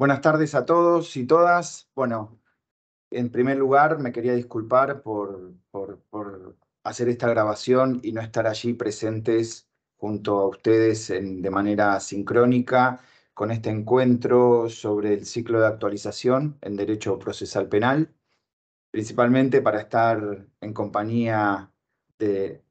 Buenas tardes a todos y todas. Bueno, en primer lugar me quería disculpar por, por, hacer esta grabación y no estar allí presentes junto a ustedes en, de manera sincrónica con este encuentro sobre el ciclo de actualización en Derecho Procesal Penal, principalmente para estar en compañía del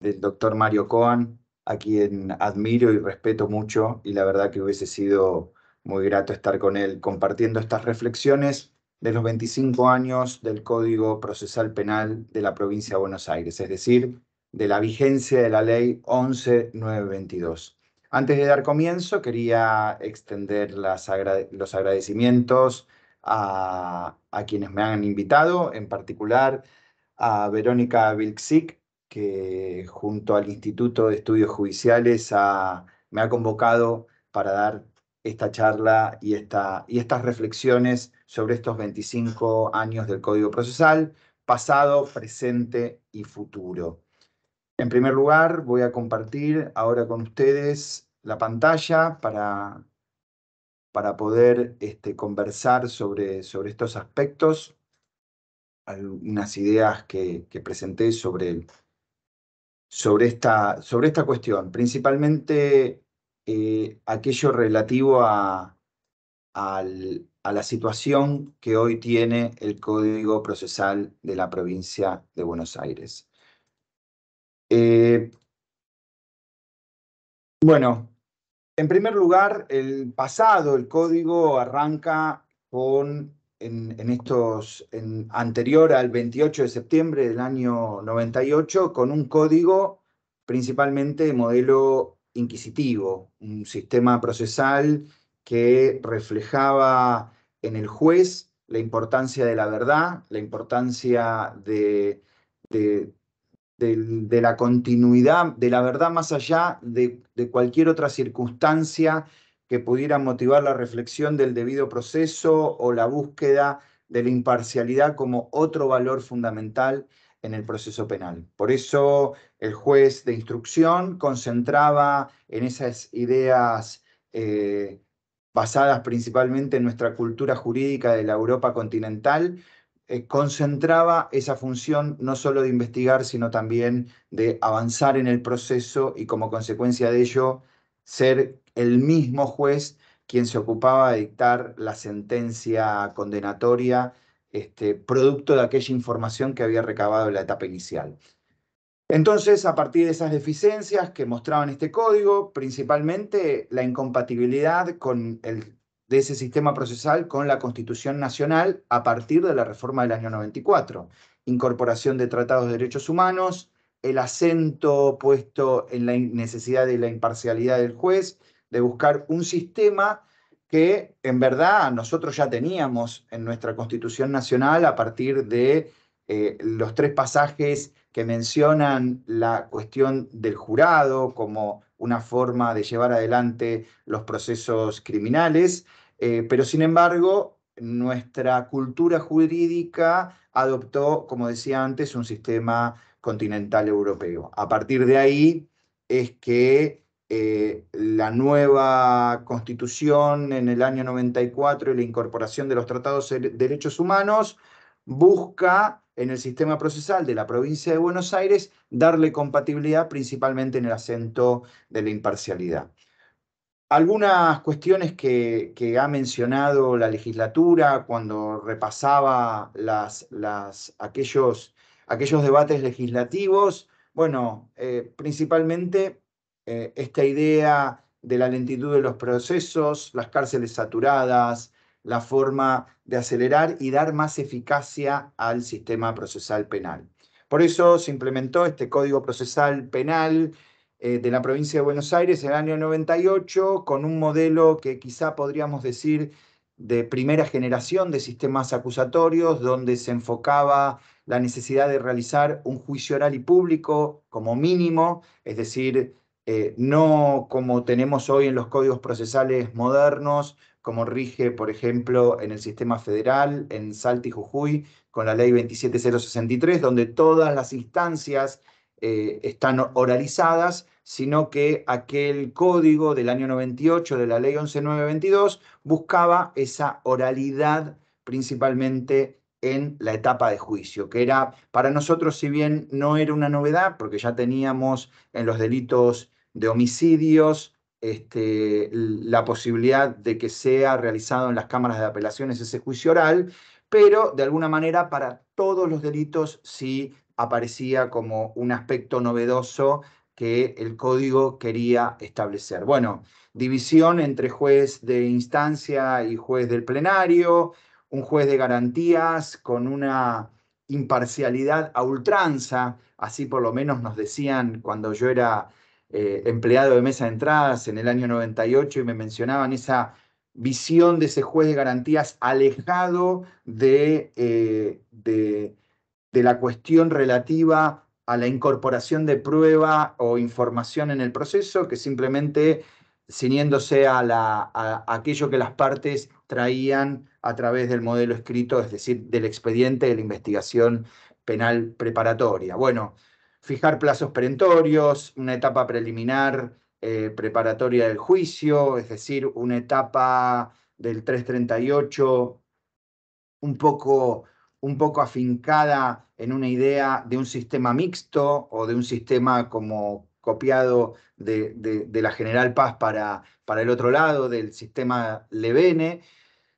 doctor Mario Cohen, a quien admiro y respeto mucho, y la verdad que hubiese sido muy grato estar con él compartiendo estas reflexiones de los 25 años del Código Procesal Penal de la provincia de Buenos Aires, es decir, de la vigencia de la ley 11922. Antes de dar comienzo, quería extender los agradecimientos a, quienes me han invitado, en particular a Verónica Vilksik, que junto al Instituto de Estudios Judiciales me ha convocado para dar esta charla y, esta, y estas reflexiones sobre estos 25 años del Código Procesal, pasado, presente y futuro. En primer lugar, voy a compartir ahora con ustedes la pantalla para, para poder este, conversar sobre, sobre estos aspectos, algunas ideas que, presenté sobre, sobre, esta, sobre esta cuestión. Principalmente eh, aquello relativo a, la situación que hoy tiene el Código Procesal de la Provincia de Buenos Aires. Eh, bueno, en primer lugar, el pasado, el código arranca con, en, estos, en, anterior al 28 de septiembre del año 98, con un código principalmente modelo inquisitivo, un sistema procesal que reflejaba en el juez la importancia de la verdad, la importancia de, la continuidad, de la verdad más allá de, cualquier otra circunstancia que pudiera motivar la reflexión del debido proceso o la búsqueda de la imparcialidad como otro valor fundamental en el proceso penal. Por eso el juez de instrucción concentraba en esas ideas eh, basadas principalmente en nuestra cultura jurídica de la Europa continental, eh, concentraba esa función no solo de investigar, sino también de avanzar en el proceso y como consecuencia de ello ser el mismo juez quien se ocupaba de dictar la sentencia condenatoria este, producto de aquella información que había recabado en la etapa inicial. Entonces, a partir de esas deficiencias que mostraban este código, principalmente la incompatibilidad con el, de ese sistema procesal con la Constitución Nacional a partir de la reforma del año 94, incorporación de tratados de derechos humanos, el acento puesto en la necesidad de la imparcialidad del juez, de buscar un sistema que en verdad nosotros ya teníamos en nuestra Constitución Nacional a partir de eh, los tres pasajes que mencionan la cuestión del jurado como una forma de llevar adelante los procesos criminales, eh, pero sin embargo nuestra cultura jurídica adoptó, como decía antes, un sistema continental europeo. A partir de ahí es que eh, la nueva constitución en el año 94 y la incorporación de los tratados de derechos humanos busca en el sistema procesal de la provincia de Buenos Aires darle compatibilidad principalmente en el acento de la imparcialidad. Algunas cuestiones que, ha mencionado la legislatura cuando repasaba las, aquellos, aquellos debates legislativos, bueno, eh, principalmente eh, esta idea de la lentitud de los procesos, las cárceles saturadas, la forma de acelerar y dar más eficacia al sistema procesal penal. Por eso se implementó este Código Procesal Penal eh, de la provincia de Buenos Aires en el año 98 con un modelo que quizá podríamos decir de primera generación de sistemas acusatorios, donde se enfocaba la necesidad de realizar un juicio oral y público como mínimo, es decir, eh, no como tenemos hoy en los códigos procesales modernos, como rige, por ejemplo, en el sistema federal, en Salta y Jujuy, con la ley 27063, donde todas las instancias eh, están oralizadas, sino que aquel código del año 98 de la ley 11922 buscaba esa oralidad principalmente en la etapa de juicio, que era para nosotros, si bien no era una novedad, porque ya teníamos en los delitos de homicidios, este, la posibilidad de que sea realizado en las cámaras de apelaciones ese juicio oral, pero de alguna manera para todos los delitos sí aparecía como un aspecto novedoso que el código quería establecer. Bueno, división entre juez de instancia y juez del plenario, un juez de garantías con una imparcialidad a ultranza, así por lo menos nos decían cuando yo era eh, empleado de mesa de entradas en el año 98 y me mencionaban esa visión de ese juez de garantías alejado eh, de, de, la cuestión relativa a la incorporación de prueba o información en el proceso, que simplemente ciniéndose a, la, a, aquello que las partes traían a través del modelo escrito, es decir, del expediente de la investigación penal preparatoria. Bueno, fijar plazos perentorios, una etapa preliminar eh, preparatoria del juicio, es decir, una etapa del 338 un poco, un poco afincada en una idea de un sistema mixto o de un sistema como copiado de, de, la General Paz para, para el otro lado, del sistema Levene,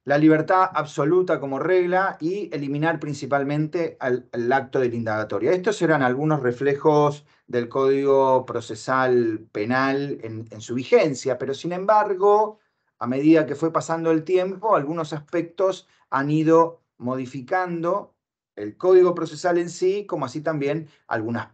la libertad absoluta como regla y eliminar principalmente al, el acto de la indagatoria. Estos eran algunos reflejos del Código Procesal Penal en su vigencia, pero sin embargo, a medida que fue pasando el tiempo, algunos aspectos han ido modificando el código procesal en sí, como así también algunas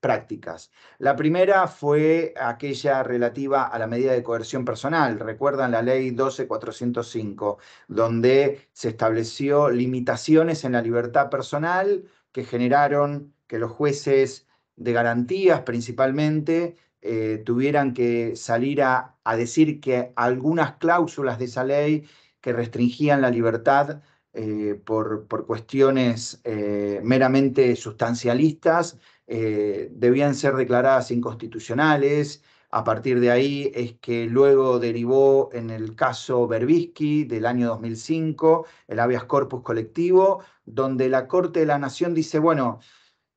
prácticas. La primera fue aquella relativa a la medida de coerción personal. Recuerdan la ley 12405, donde se estableció limitaciones en la libertad personal que generaron que los jueces de garantías principalmente eh, tuvieran que salir a decir que algunas cláusulas de esa ley que restringían la libertad eh, por, cuestiones eh, meramente sustancialistas, eh, debían ser declaradas inconstitucionales. A partir de ahí es que luego derivó en el caso Berbisky del año 2005, el habeas corpus colectivo, donde la Corte de la Nación dice, bueno,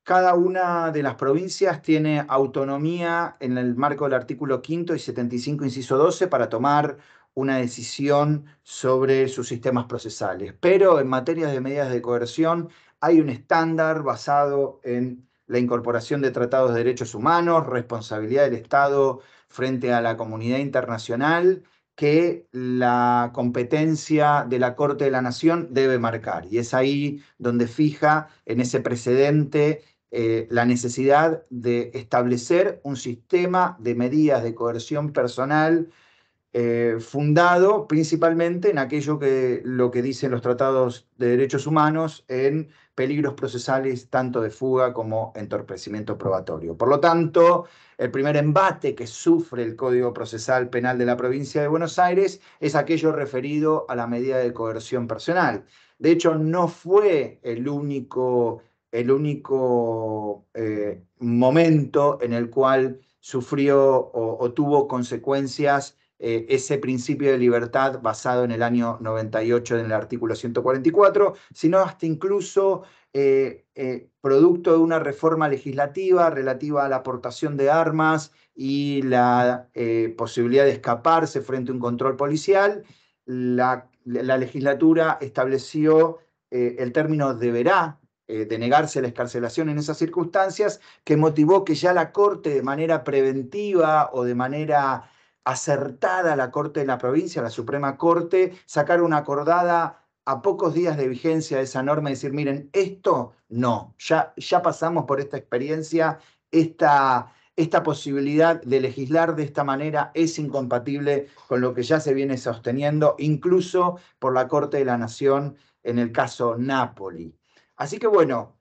cada una de las provincias tiene autonomía en el marco del artículo 5 y 75, inciso 12, para tomar una decisión sobre sus sistemas procesales. Pero en materia de medidas de coerción hay un estándar basado en la incorporación de tratados de derechos humanos, responsabilidad del Estado frente a la comunidad internacional, que la competencia de la Corte de la Nación debe marcar. Y es ahí donde fija en ese precedente eh, la necesidad de establecer un sistema de medidas de coerción personal eh, fundado principalmente en aquello que lo que dicen los tratados de derechos humanos en peligros procesales tanto de fuga como entorpecimiento probatorio. Por lo tanto, el primer embate que sufre el Código Procesal Penal de la provincia de Buenos Aires es aquello referido a la medida de coerción personal. De hecho, no fue el único, el único eh, momento en el cual sufrió o tuvo consecuencias eh, ese principio de libertad basado en el año 98 en el artículo 144, sino hasta incluso eh, eh, producto de una reforma legislativa relativa a la aportación de armas y la posibilidad de escaparse frente a un control policial, la, legislatura estableció el término deberá eh, de negarse la escarcelación en esas circunstancias, que motivó que ya la Corte de manera preventiva o de manera acertada la Corte de la provincia, la Suprema Corte, sacar una acordada a pocos días de vigencia de esa norma y decir, miren, esto no, ya, ya pasamos por esta experiencia, esta, esta posibilidad de legislar de esta manera es incompatible con lo que ya se viene sosteniendo, incluso por la Corte de la Nación en el caso Napoli. Así que bueno,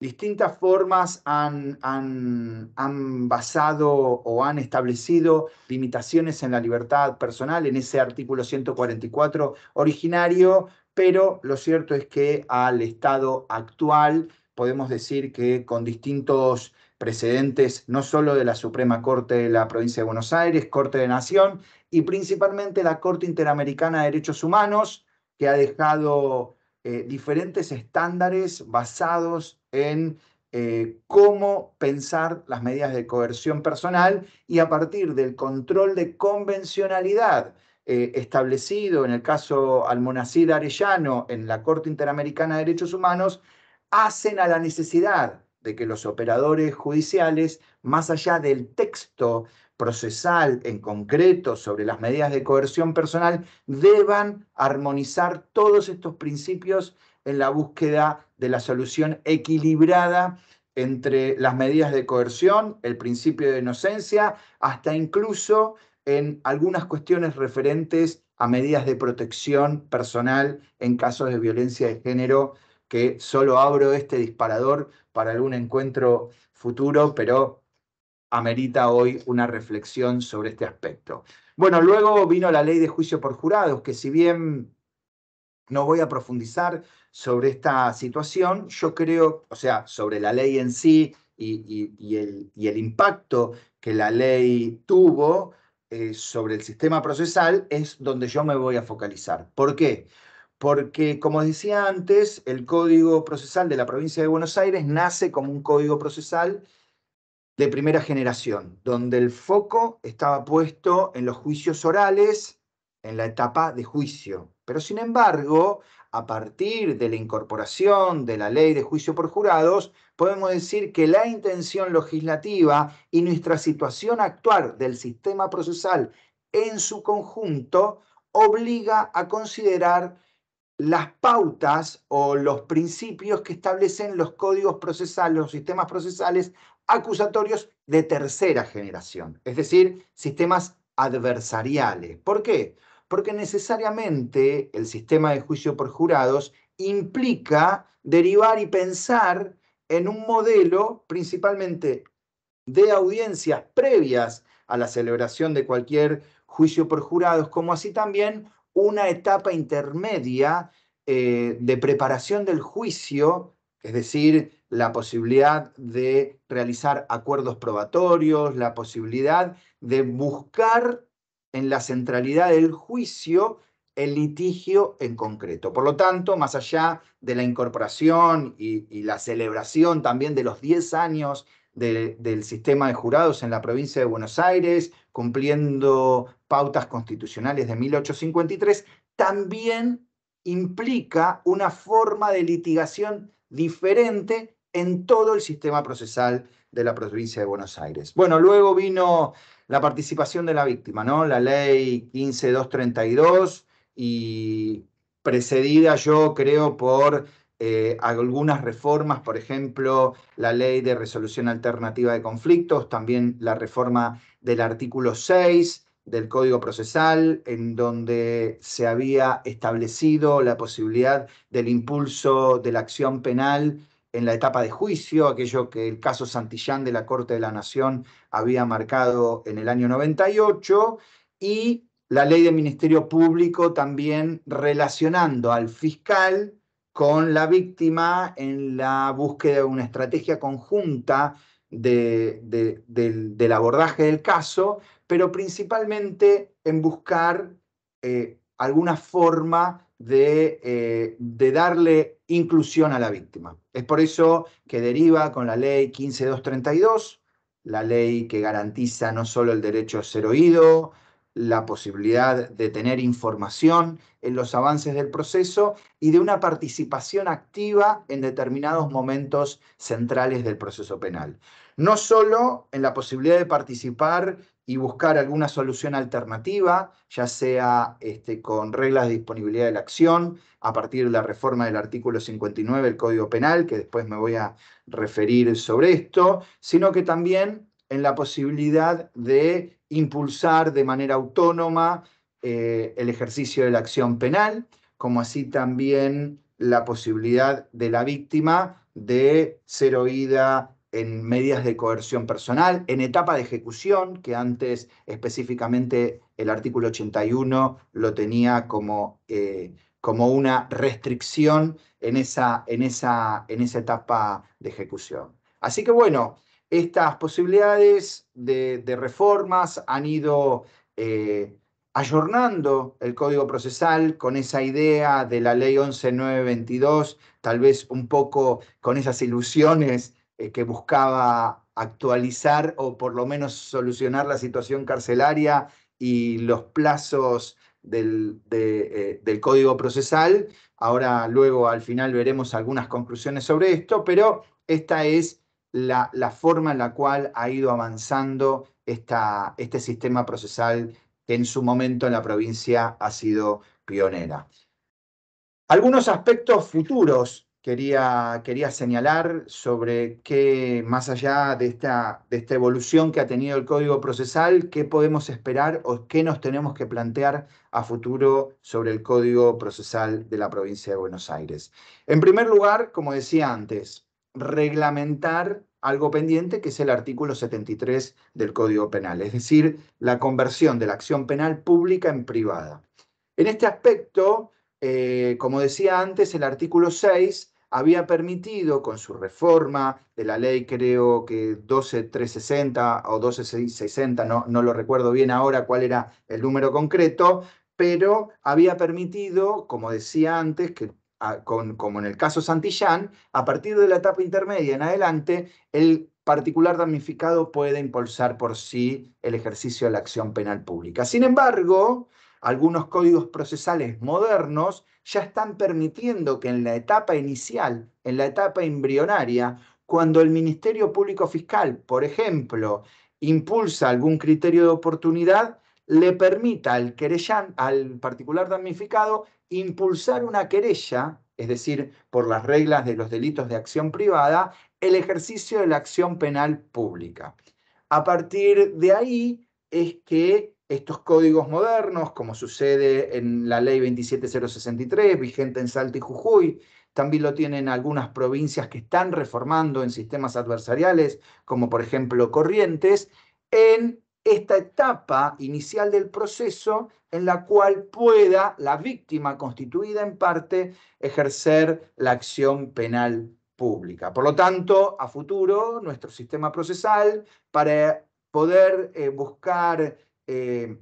distintas formas han, han, basado o han establecido limitaciones en la libertad personal en ese artículo 144 originario, pero lo cierto es que al estado actual podemos decir que con distintos precedentes, no solo de la Suprema Corte de la Provincia de Buenos Aires, Corte de Nación y principalmente la Corte Interamericana de Derechos Humanos, que ha dejado eh, diferentes estándares basados en eh, cómo pensar las medidas de coerción personal y a partir del control de convencionalidad eh, establecido en el caso Almonacid Arellano en la Corte Interamericana de Derechos Humanos, hacen a la necesidad de que los operadores judiciales, más allá del texto procesal en concreto sobre las medidas de coerción personal deban armonizar todos estos principios en la búsqueda de la solución equilibrada entre las medidas de coerción, el principio de inocencia, hasta incluso en algunas cuestiones referentes a medidas de protección personal en casos de violencia de género, que solo abro este disparador para algún encuentro futuro, pero amerita hoy una reflexión sobre este aspecto. Bueno, luego vino la ley de juicio por jurados, que si bien no voy a profundizar sobre esta situación, yo creo, o sea, sobre la ley en sí y, el, impacto que la ley tuvo eh, sobre el sistema procesal, es donde yo me voy a focalizar. ¿Por qué? Porque, como decía antes, el Código Procesal de la Provincia de Buenos Aires nace como un código procesal de primera generación, donde el foco estaba puesto en los juicios orales, en la etapa de juicio. Pero sin embargo, a partir de la incorporación de la ley de juicio por jurados, podemos decir que la intención legislativa y nuestra situación actual del sistema procesal en su conjunto obliga a considerar las pautas o los principios que establecen los códigos procesales, los sistemas procesales acusatorios de tercera generación, es decir, sistemas adversariales. ¿Por qué? Porque necesariamente el sistema de juicio por jurados implica derivar y pensar en un modelo principalmente de audiencias previas a la celebración de cualquier juicio por jurados, como así también una etapa intermedia eh, de preparación del juicio es decir, la posibilidad de realizar acuerdos probatorios, la posibilidad de buscar en la centralidad del juicio el litigio en concreto. Por lo tanto, más allá de la incorporación y, la celebración también de los 10 años del sistema de jurados en la provincia de Buenos Aires, cumpliendo pautas constitucionales de 1853, también implica una forma de litigación diferente en todo el sistema procesal de la provincia de Buenos Aires. Bueno, luego vino la participación de la víctima, ¿no? La ley 15232 y precedida yo creo por eh, algunas reformas, por ejemplo, la ley de resolución alternativa de conflictos, también la reforma del artículo 6, del Código Procesal, en donde se había establecido la posibilidad del impulso de la acción penal en la etapa de juicio, aquello que el caso Santillán de la Corte de la Nación había marcado en el año 98, y la ley de Ministerio Público también relacionando al fiscal con la víctima en la búsqueda de una estrategia conjunta del, abordaje del caso, pero principalmente en buscar eh, alguna forma de, eh, de, darle inclusión a la víctima. Es por eso que deriva con la ley 15232, la ley que garantiza no solo el derecho a ser oído, la posibilidad de tener información en los avances del proceso y de una participación activa en determinados momentos centrales del proceso penal. No solo en la posibilidad de participar y buscar alguna solución alternativa, ya sea este, con reglas de disponibilidad de la acción, a partir de la reforma del artículo 59 del Código Penal, que después me voy a referir sobre esto, sino que también en la posibilidad de impulsar de manera autónoma eh, el ejercicio de la acción penal, como así también la posibilidad de la víctima de ser oída en medidas de coerción personal, en etapa de ejecución, que antes específicamente el artículo 81 lo tenía como, eh, como una restricción en esa, en, esa, en esa etapa de ejecución. Así que bueno, estas posibilidades de, reformas han ido eh, ayornando el código procesal con esa idea de la ley 11922, tal vez un poco con esas ilusiones eh, que buscaba actualizar o por lo menos solucionar la situación carcelaria y los plazos del eh, código procesal. Ahora luego al final veremos algunas conclusiones sobre esto, pero esta es la, forma en la cual ha ido avanzando este sistema procesal en su momento en la provincia ha sido pionera. Algunos aspectos futuros quería, quería señalar sobre qué, más allá de esta, de esta evolución que ha tenido el código procesal, qué podemos esperar o qué nos tenemos que plantear a futuro sobre el código procesal de la provincia de Buenos Aires. En primer lugar, como decía antes, reglamentar algo pendiente que es el artículo 73 del Código Penal, es decir, la conversión de la acción penal pública en privada. En este aspecto, eh, como decía antes, el artículo 6 había permitido con su reforma de la ley, creo que 12360 o 12.60, no, no lo recuerdo bien ahora cuál era el número concreto, pero había permitido, como decía antes, que como en el caso Santillán, a partir de la etapa intermedia en adelante, el particular damnificado puede impulsar por sí el ejercicio de la acción penal pública. Sin embargo, algunos códigos procesales modernos ya están permitiendo que en la etapa inicial, en la etapa embrionaria, cuando el Ministerio Público Fiscal, por ejemplo, impulsa algún criterio de oportunidad, le permita al al particular damnificado, impulsar una querella, es decir, por las reglas de los delitos de acción privada, el ejercicio de la acción penal pública. A partir de ahí es que estos códigos modernos, como sucede en la ley 27063, vigente en Salta y Jujuy, también lo tienen algunas provincias que están reformando en sistemas adversariales, como por ejemplo Corrientes, en esta etapa inicial del proceso en la cual pueda la víctima constituida en parte ejercer la acción penal pública. Por lo tanto, a futuro, nuestro sistema procesal, para poder eh, buscar eh,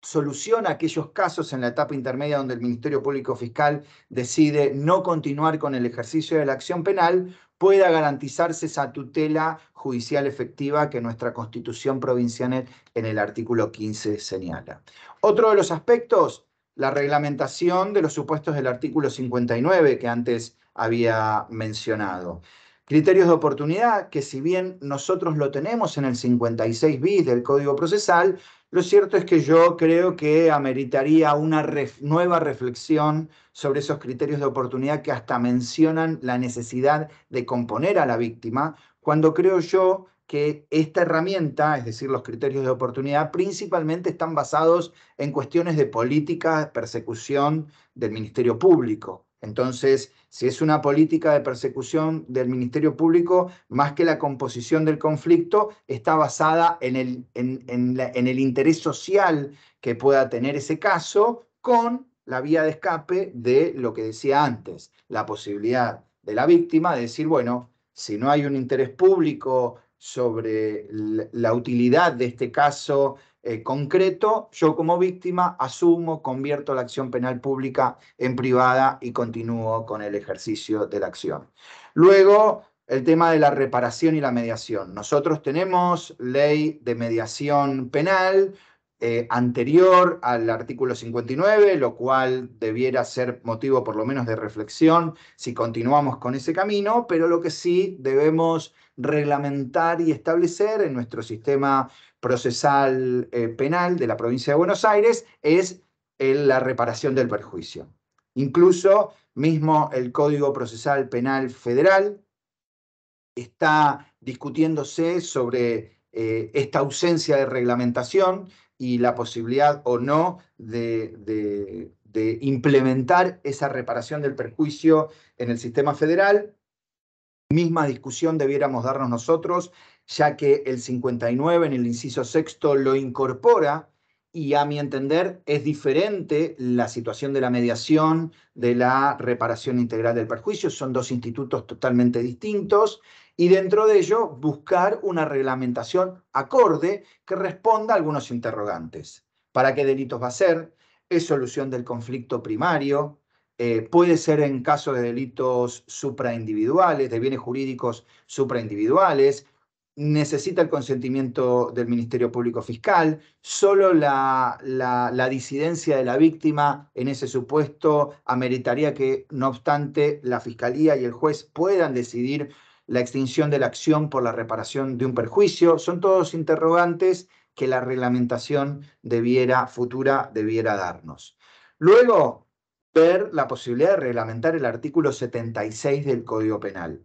soluciona aquellos casos en la etapa intermedia donde el Ministerio Público Fiscal decide no continuar con el ejercicio de la acción penal, pueda garantizarse esa tutela judicial efectiva que nuestra Constitución provincial en el artículo 15 señala. Otro de los aspectos, la reglamentación de los supuestos del artículo 59 que antes había mencionado. Criterios de oportunidad que si bien nosotros lo tenemos en el 56 bis del Código Procesal, lo cierto es que yo creo que ameritaría una nueva reflexión sobre esos criterios de oportunidad que hasta mencionan la necesidad de componer a la víctima, cuando creo yo que esta herramienta, es decir, los criterios de oportunidad, principalmente están basados en cuestiones de política, persecución del Ministerio Público. Entonces, si es una política de persecución del Ministerio Público, más que la composición del conflicto, está basada en el, interés social que pueda tener ese caso con la vía de escape de lo que decía antes, la posibilidad de la víctima de decir, bueno, si no hay un interés público sobre la utilidad de este caso eh, concreto, yo como víctima asumo, convierto la acción penal pública en privada y continúo con el ejercicio de la acción. Luego, el tema de la reparación y la mediación. Nosotros tenemos ley de mediación penal, eh, anterior al artículo 59, lo cual debiera ser motivo por lo menos de reflexión si continuamos con ese camino, pero lo que sí debemos reglamentar y establecer en nuestro sistema procesal eh, penal de la provincia de Buenos Aires es eh, la reparación del perjuicio. Incluso mismo el Código Procesal Penal Federal está discutiéndose sobre eh, esta ausencia de reglamentación y la posibilidad o no de implementar esa reparación del perjuicio en el sistema federal. Misma discusión debiéramos darnos nosotros ya que el 59 en el inciso sexto lo incorpora y a mi entender es diferente la situación de la mediación de la reparación integral del perjuicio. Son dos institutos totalmente distintos y dentro de ello buscar una reglamentación acorde que responda a algunos interrogantes. ¿Para qué delitos va a ser? ¿Es solución del conflicto primario? Eh, puede ser en caso de delitos supraindividuales, de bienes jurídicos supraindividuales, necesita el consentimiento del Ministerio Público Fiscal, solo la, disidencia de la víctima en ese supuesto ameritaría que, no obstante, la Fiscalía y el juez puedan decidir la extinción de la acción por la reparación de un perjuicio. Son todos interrogantes que la reglamentación debiera, futura debiera darnos. Luego, ver la posibilidad de reglamentar el artículo 76 del Código Penal.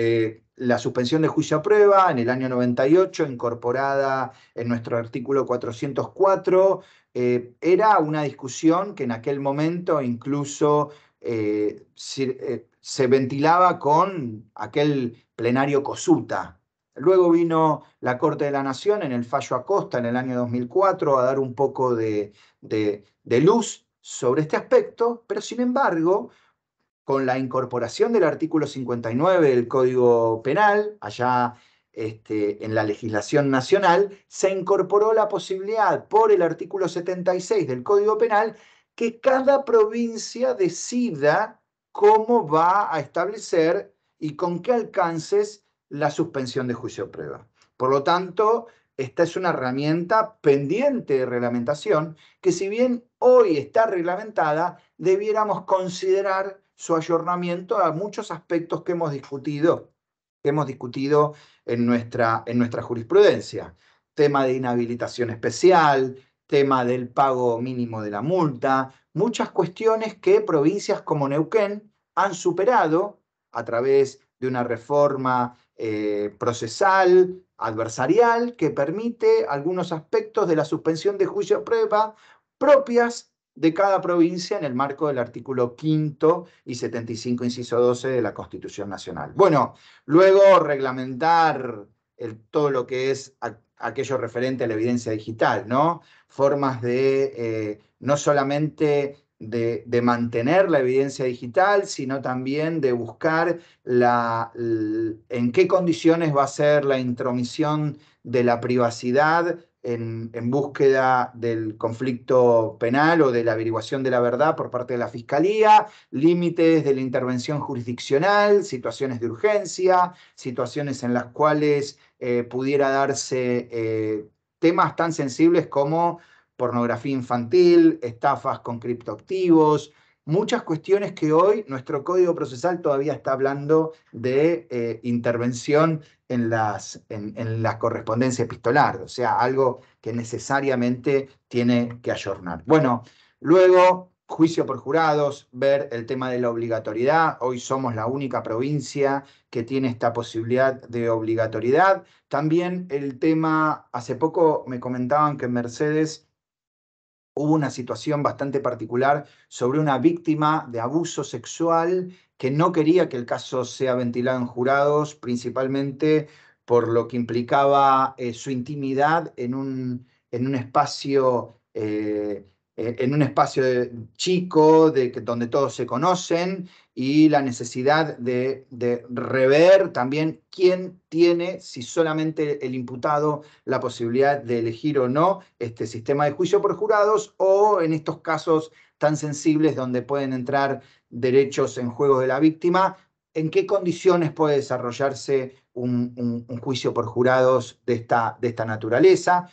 Eh, la suspensión de juicio a prueba en el año 98, incorporada en nuestro artículo 404, eh, era una discusión que en aquel momento incluso eh, se, ventilaba con aquel plenario Cosuta. Luego vino la Corte de la Nación en el fallo Acosta en el año 2004 a dar un poco de luz sobre este aspecto, pero sin embargo con la incorporación del artículo 59 del Código Penal, allá este, en la legislación nacional, se incorporó la posibilidad por el artículo 76 del Código Penal que cada provincia decida cómo va a establecer y con qué alcances la suspensión de juicio o prueba. Por lo tanto, esta es una herramienta pendiente de reglamentación que si bien hoy está reglamentada, debiéramos considerar su ayornamiento a muchos aspectos que hemos discutido, hemos discutido en nuestra, en nuestra jurisprudencia. Tema de inhabilitación especial, tema del pago mínimo de la multa, muchas cuestiones que provincias como Neuquén han superado a través de una reforma eh, procesal, adversarial, que permite algunos aspectos de la suspensión de juicio prueba propias de cada provincia en el marco del artículo 5 y 75, inciso 12 de la Constitución Nacional. Bueno, luego reglamentar todo lo que es aquello referente a la evidencia digital, ¿no? Formas de eh, no solamente de, mantener la evidencia digital, sino también de buscar la, en qué condiciones va a ser la intromisión de la privacidad en, búsqueda del conflicto penal o de la averiguación de la verdad por parte de la Fiscalía, límites de la intervención jurisdiccional, situaciones de urgencia, situaciones en las cuales eh, pudiera darse eh, temas tan sensibles como pornografía infantil, estafas con criptoactivos, muchas cuestiones que hoy nuestro código procesal todavía está hablando de eh, intervención en, las, en, en, la correspondencia epistolar, o sea, algo que necesariamente tiene que ayornar. Bueno, luego, juicio por jurados, ver el tema de la obligatoriedad. Hoy somos la única provincia que tiene esta posibilidad de obligatoriedad. También el tema, hace poco me comentaban que Mercedes hubo una situación bastante particular sobre una víctima de abuso sexual que no quería que el caso sea ventilado en jurados, principalmente por lo que implicaba eh, su intimidad en un, en un espacio eh, eh, en un espacio chico donde todos se conocen y la necesidad de, rever también quién tiene, si solamente el imputado, la posibilidad de elegir o no este sistema de juicio por jurados o en estos casos tan sensibles donde pueden entrar derechos en juego de la víctima, en qué condiciones puede desarrollarse un, juicio por jurados de esta naturaleza.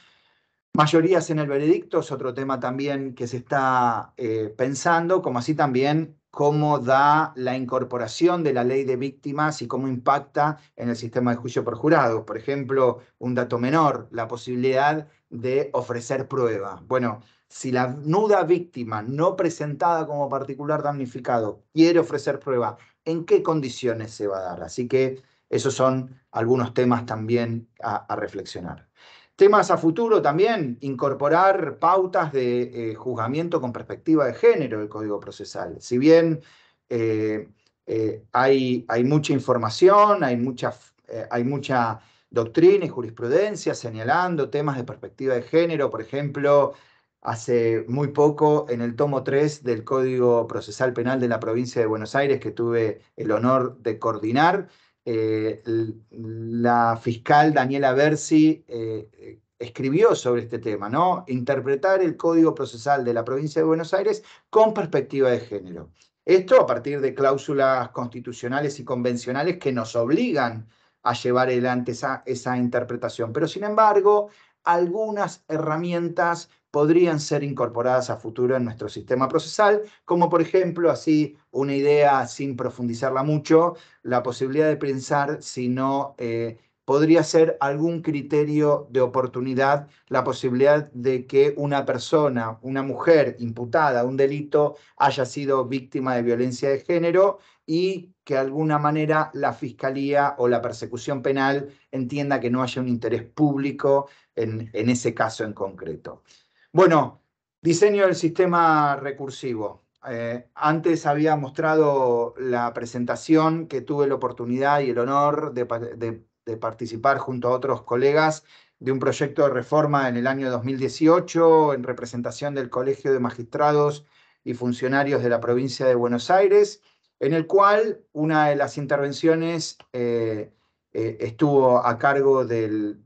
Mayorías en el veredicto es otro tema también que se está eh, pensando, como así también cómo da la incorporación de la ley de víctimas y cómo impacta en el sistema de juicio por jurado. Por ejemplo, un dato menor, la posibilidad de ofrecer prueba. Bueno, si la nuda víctima no presentada como particular damnificado quiere ofrecer prueba, ¿en qué condiciones se va a dar? Así que esos son algunos temas también a reflexionar. Temas a futuro también, incorporar pautas de eh, juzgamiento con perspectiva de género del Código Procesal. Si bien eh, eh, hay, mucha información, hay mucha, hay mucha doctrina y jurisprudencia señalando temas de perspectiva de género, por ejemplo, hace muy poco en el tomo 3 del Código Procesal Penal de la provincia de Buenos Aires que tuve el honor de coordinar, eh, la fiscal Daniela Bersi eh, eh, escribió sobre este tema, ¿no? Interpretar el código procesal de la provincia de Buenos Aires con perspectiva de género. Esto a partir de cláusulas constitucionales y convencionales que nos obligan a llevar adelante esa interpretación. Pero sin embargo, algunas herramientas podrían ser incorporadas a futuro en nuestro sistema procesal, como por ejemplo, así una idea sin profundizarla mucho, la posibilidad de pensar si no eh, podría ser algún criterio de oportunidad la posibilidad de que una persona, una mujer imputada a un delito haya sido víctima de violencia de género y que de alguna manera la fiscalía o la persecución penal entienda que no haya un interés público en ese caso en concreto. Bueno, diseño del sistema recursivo. Eh, antes había mostrado la presentación que tuve la oportunidad y el honor de, participar junto a otros colegas de un proyecto de reforma en el año 2018 en representación del Colegio de Magistrados y Funcionarios de la Provincia de Buenos Aires, en el cual una de las intervenciones eh, eh, estuvo a cargo del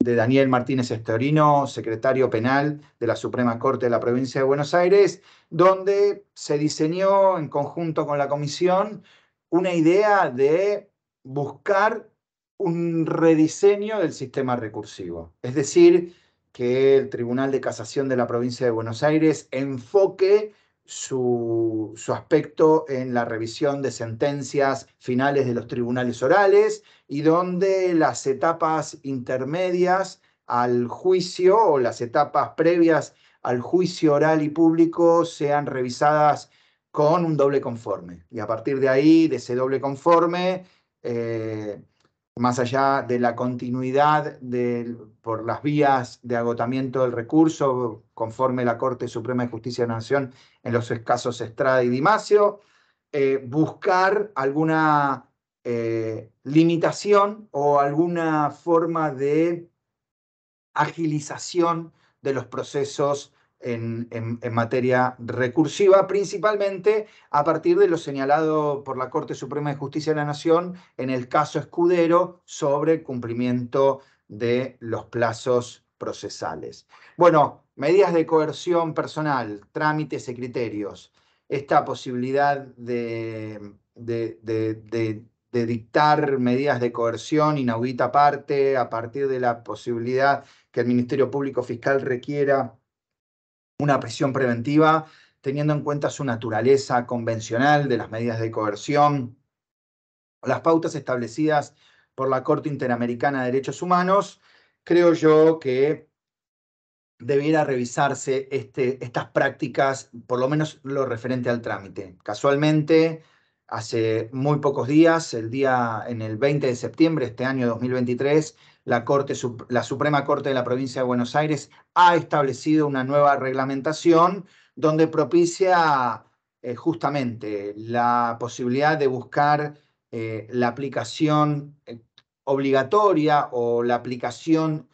de Daniel Martínez Estorino, secretario penal de la Suprema Corte de la Provincia de Buenos Aires, donde se diseñó en conjunto con la comisión una idea de buscar un rediseño del sistema recursivo. Es decir, que el Tribunal de Casación de la Provincia de Buenos Aires enfoque su, su, aspecto en la revisión de sentencias finales de los tribunales orales y donde las etapas intermedias al juicio o las etapas previas al juicio oral y público sean revisadas con un doble conforme. Y a partir de ahí, de ese doble conforme, eh, más allá de la continuidad por las vías de agotamiento del recurso, conforme la Corte Suprema de Justicia de la Nación en los casos Estrada y Dimasio, eh, buscar alguna eh, limitación o alguna forma de agilización de los procesos en, materia recursiva, principalmente a partir de lo señalado por la Corte Suprema de Justicia de la Nación en el caso Escudero sobre cumplimiento de los plazos procesales. Bueno, medidas de coerción personal, trámites y criterios. Esta posibilidad de, de dictar medidas de coerción inaudita parte a partir de la posibilidad que el Ministerio Público Fiscal requiera una prisión preventiva teniendo en cuenta su naturaleza convencional de las medidas de coerción, las pautas establecidas por la Corte Interamericana de Derechos Humanos, creo yo que debiera revisarse este, estas prácticas, por lo menos lo referente al trámite. Casualmente, hace muy pocos días, el día en el 20 de septiembre de este año 2023, la, Corte, la Suprema Corte de la Provincia de Buenos Aires ha establecido una nueva reglamentación donde propicia eh, justamente la posibilidad de buscar eh, la aplicación eh, obligatoria o la aplicación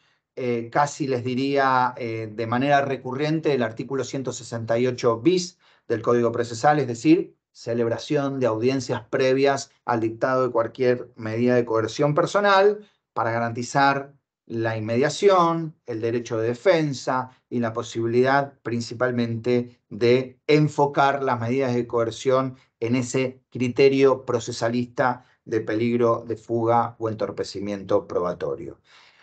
casi les diría de manera recurrente del artículo 168 bis del Código Procesal, es decir, celebración de audiencias previas al dictado de cualquier medida de coerción personal para garantizar la inmediación, el derecho de defensa y la posibilidad principalmente de enfocar las medidas de coerción en ese criterio procesalista de peligro de fuga o entorpecimiento probatorio.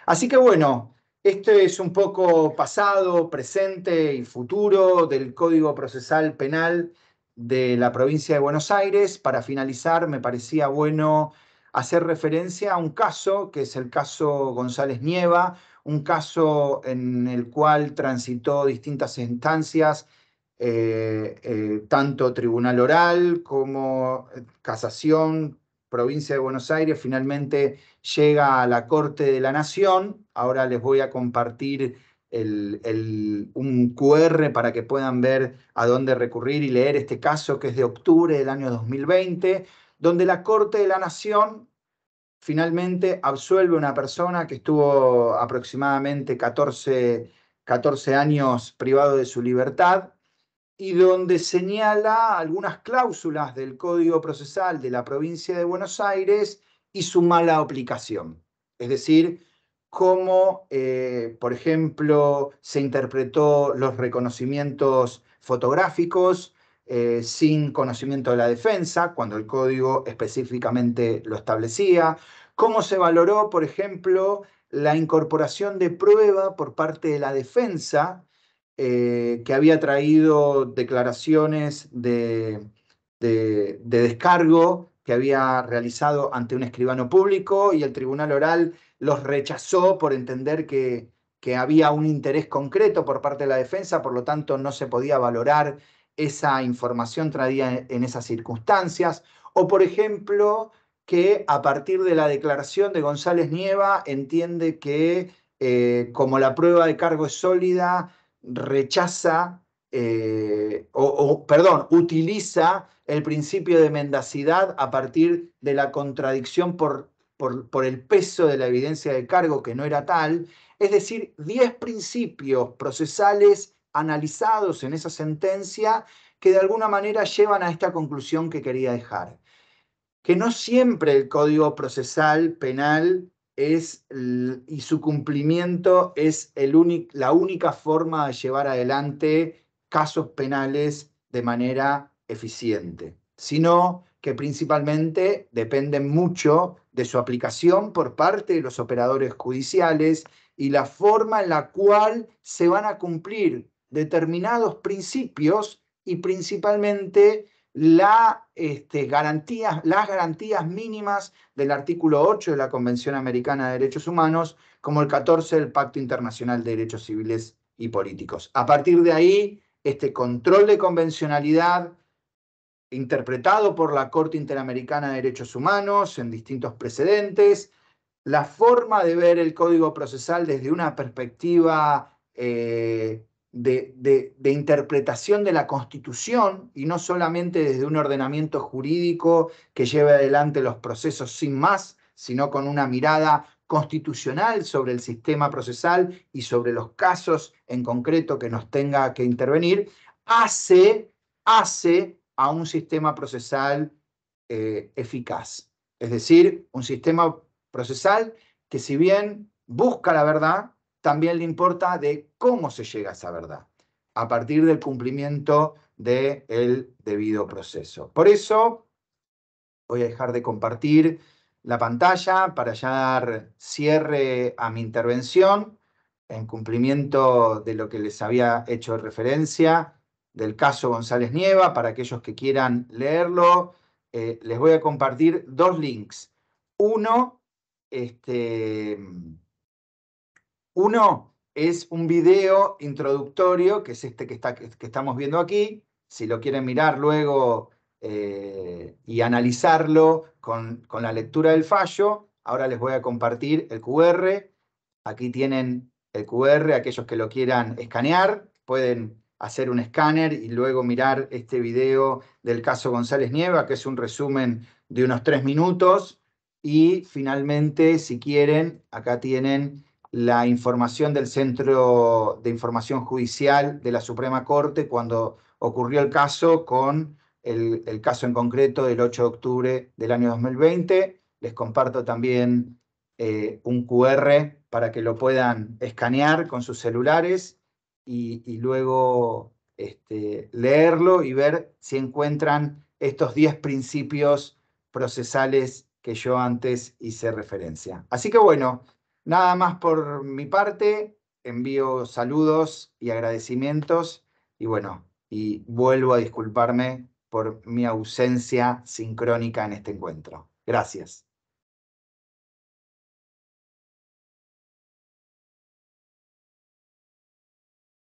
Así que bueno, este es un poco pasado, presente y futuro del Código Procesal Penal de la provincia de Buenos Aires. Para finalizar, me parecía bueno hacer referencia a un caso, que es el caso González Nieva, un caso en el cual transitó distintas instancias, eh, eh, tanto tribunal oral como eh, casación, provincia de Buenos Aires, finalmente llega a la Corte de la Nación. Ahora les voy a compartir un QR para que puedan ver a dónde recurrir y leer este caso que es de octubre del año 2020 donde la Corte de la Nación finalmente absuelve a una persona que estuvo aproximadamente 14, años privado de su libertad y donde señala algunas cláusulas del Código Procesal de la provincia de Buenos Aires y su mala aplicación. Es decir, cómo, eh, por ejemplo, se interpretó los reconocimientos fotográficos, eh, sin conocimiento de la defensa, cuando el código específicamente lo establecía, cómo se valoró, por ejemplo, la incorporación de prueba por parte de la defensa, eh, que había traído declaraciones de, descargo que había realizado ante un escribano público y el tribunal oral los rechazó por entender que había un interés concreto por parte de la defensa, por lo tanto no se podía valorar esa información tradida en esas circunstancias, o por ejemplo, que a partir de la declaración de González Nieva entiende que eh, como la prueba de cargo es sólida, rechaza, eh, o, perdón, utiliza el principio de mendacidad a partir de la contradicción por, por, por el peso de la evidencia de cargo que no era tal, es decir, 10 principios procesales analizados en esa sentencia que de alguna manera llevan a esta conclusión que quería dejar, que no siempre el código procesal penal es, y su cumplimiento es la única forma de llevar adelante casos penales de manera eficiente, sino que principalmente dependen mucho de su aplicación por parte de los operadores judiciales y la forma en la cual se van a cumplir determinados principios y principalmente este, las garantías mínimas del artículo 8 de la Convención Americana de Derechos Humanos, como el 14 del Pacto Internacional de Derechos Civiles y Políticos. A partir de ahí, este control de convencionalidad interpretado por la Corte Interamericana de Derechos Humanos en distintos precedentes, la forma de ver el código procesal desde una perspectiva eh, de, interpretación de la Constitución y no solamente desde un ordenamiento jurídico que lleve adelante los procesos sin más, sino con una mirada constitucional sobre el sistema procesal y sobre los casos en concreto que nos tenga que intervenir, hace, hace a un sistema procesal eh, eficaz. Es decir, un sistema procesal que si bien busca la verdad, también le importa de cómo se llega a esa verdad, a partir del cumplimiento del debido proceso. Por eso voy a dejar de compartir la pantalla para ya dar cierre a mi intervención en cumplimiento de lo que les había hecho referencia del caso González Nieva. Para aquellos que quieran leerlo, eh, les voy a compartir dos links. Uno, este, uno es un video introductorio, que es este que, está, que, estamos viendo aquí. Si lo quieren mirar luego eh, y analizarlo con la lectura del fallo, ahora les voy a compartir el QR. Aquí tienen el QR, aquellos que lo quieran escanear, pueden hacer un escáner y luego mirar este video del caso González Nieva, que es un resumen de unos tres minutos. Y finalmente, si quieren, acá tienen la información del Centro de Información Judicial de la Suprema Corte cuando ocurrió el caso con el, caso en concreto del 8 de octubre del año 2020. Les comparto también eh, un QR para que lo puedan escanear con sus celulares y, luego este, leerlo y ver si encuentran estos 10 principios procesales que yo antes hice referencia. Así que bueno, Nada más por mi parte, envío saludos y agradecimientos y bueno, y vuelvo a disculparme por mi ausencia sincrónica en este encuentro. Gracias.